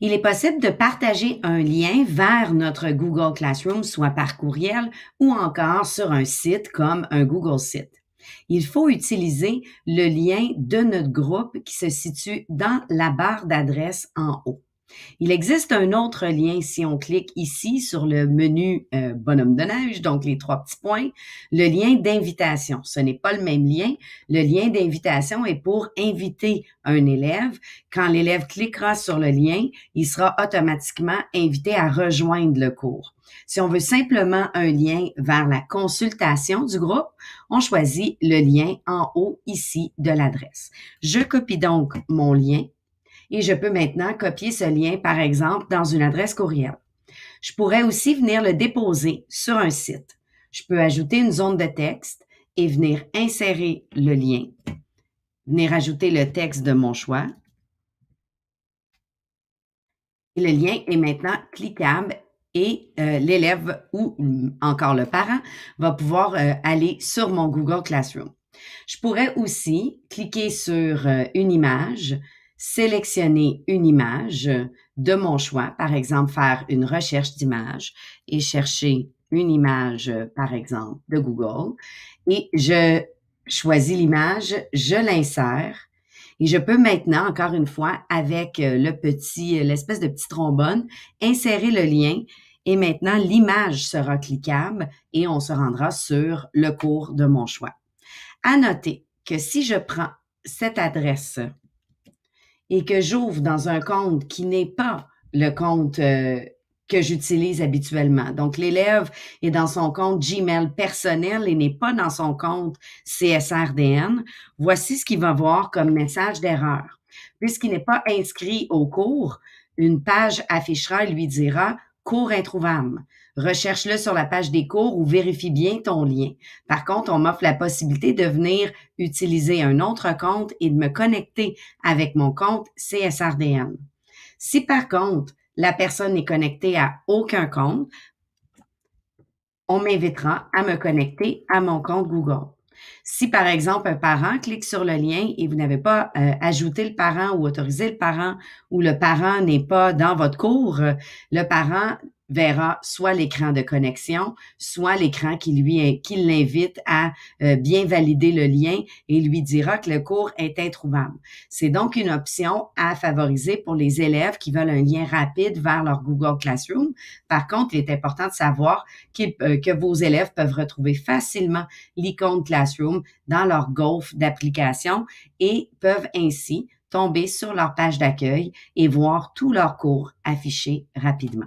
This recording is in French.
il est possible de partager un lien vers notre Google Classroom, soit par courriel ou encore sur un site comme un Google Site. Il faut utiliser le lien de notre groupe qui se situe dans la barre d'adresse en haut. Il existe un autre lien si on clique ici sur le menu euh, bonhomme de neige, donc les trois petits points, le lien d'invitation. Ce n'est pas le même lien. Le lien d'invitation est pour inviter un élève. Quand l'élève cliquera sur le lien, il sera automatiquement invité à rejoindre le cours. Si on veut simplement un lien vers la consultation du groupe, on choisit le lien en haut ici de l'adresse. Je copie donc mon lien et je peux maintenant copier ce lien, par exemple, dans une adresse courriel. Je pourrais aussi venir le déposer sur un site. Je peux ajouter une zone de texte et venir insérer le lien, venir ajouter le texte de mon choix. le lien est maintenant cliquable et euh, l'élève ou encore le parent va pouvoir euh, aller sur mon Google Classroom. Je pourrais aussi cliquer sur euh, une image sélectionner une image de mon choix, par exemple faire une recherche d'image et chercher une image, par exemple, de Google, et je choisis l'image, je l'insère, et je peux maintenant, encore une fois, avec euh, le petit, euh, l'espèce de petit trombone, insérer le lien et maintenant l'image sera cliquable et on se rendra sur le cours de mon choix. À noter que si je prends cette adresse et que j'ouvre dans un compte qui n'est pas le compte euh, que j'utilise habituellement. Donc, l'élève est dans son compte Gmail personnel et n'est pas dans son compte CSRDN. Voici ce qu'il va voir comme message d'erreur. Puisqu'il n'est pas inscrit au cours, une page affichera et lui dira cours introuvable. Recherche-le sur la page des cours ou vérifie bien ton lien. Par contre, on m'offre la possibilité de venir utiliser un autre compte et de me connecter avec mon compte CSRDM. Si par contre, la personne n'est connectée à aucun compte, on m'invitera à me connecter à mon compte Google. Si, par exemple, un parent clique sur le lien et vous n'avez pas euh, ajouté le parent ou autorisé le parent ou le parent n'est pas dans votre cours, le parent verra soit l'écran de connexion, soit l'écran qui lui qui l'invite à euh, bien valider le lien et lui dira que le cours est introuvable. C'est donc une option à favoriser pour les élèves qui veulent un lien rapide vers leur Google Classroom. Par contre, il est important de savoir euh, que vos élèves peuvent retrouver facilement l'icône Classroom dans leur golf d'application et peuvent ainsi tomber sur leur page d'accueil et voir tous leurs cours affichés rapidement.